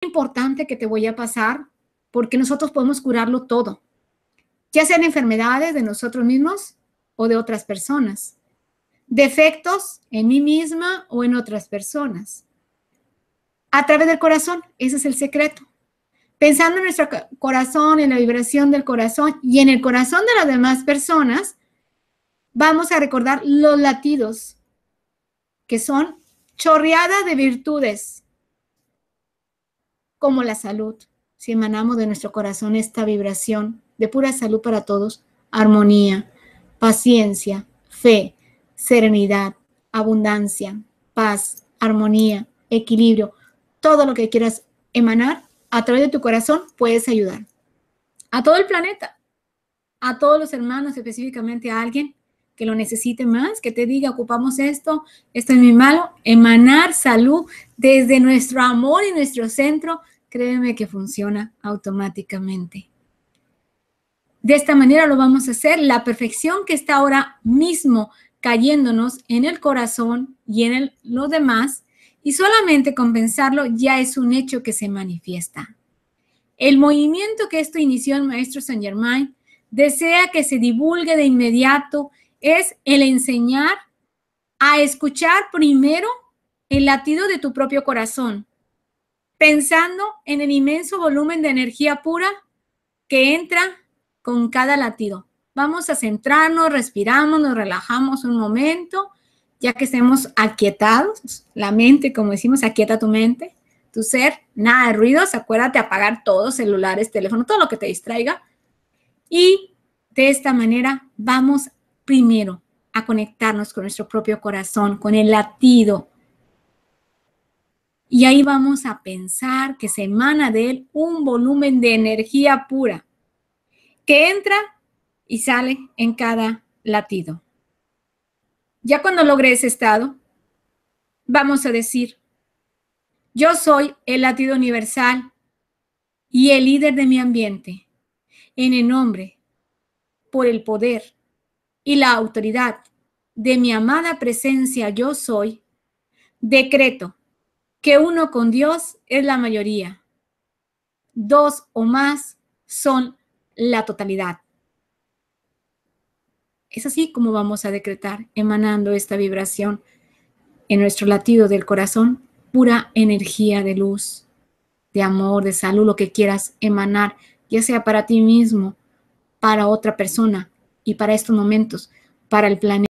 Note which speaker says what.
Speaker 1: importante que te voy a pasar porque nosotros podemos curarlo todo, ya sean enfermedades de nosotros mismos o de otras personas, defectos en mí misma o en otras personas. A través del corazón, ese es el secreto. Pensando en nuestro corazón, en la vibración del corazón y en el corazón de las demás personas, vamos a recordar los latidos, que son chorreada de virtudes, como la salud. Si emanamos de nuestro corazón esta vibración de pura salud para todos, armonía, paciencia, fe, serenidad, abundancia, paz, armonía, equilibrio, todo lo que quieras emanar a través de tu corazón puedes ayudar a todo el planeta, a todos los hermanos, específicamente a alguien que lo necesite más, que te diga, ocupamos esto, esto es mi malo, emanar salud desde nuestro amor y nuestro centro, créeme que funciona automáticamente. De esta manera lo vamos a hacer. La perfección que está ahora mismo cayéndonos en el corazón y en lo demás, y solamente compensarlo ya es un hecho que se manifiesta. El movimiento que esto inició el maestro Saint Germain desea que se divulgue de inmediato es el enseñar a escuchar primero el latido de tu propio corazón, pensando en el inmenso volumen de energía pura que entra con cada latido. Vamos a centrarnos, respiramos, nos relajamos un momento, ya que estemos aquietados, la mente, como decimos, aquieta tu mente, tu ser, nada de ruidos, acuérdate apagar todos, celulares, teléfono, todo lo que te distraiga. Y de esta manera vamos primero a conectarnos con nuestro propio corazón, con el latido. Y ahí vamos a pensar que se emana de él un volumen de energía pura que entra y sale en cada latido. Ya cuando logre ese estado, vamos a decir, yo soy el latido universal y el líder de mi ambiente, en el nombre, por el poder y la autoridad de mi amada presencia yo soy, decreto que uno con Dios es la mayoría, dos o más son la totalidad. Es así como vamos a decretar, emanando esta vibración en nuestro latido del corazón, pura energía de luz, de amor, de salud, lo que quieras emanar, ya sea para ti mismo, para otra persona, y para estos momentos, para el planeta.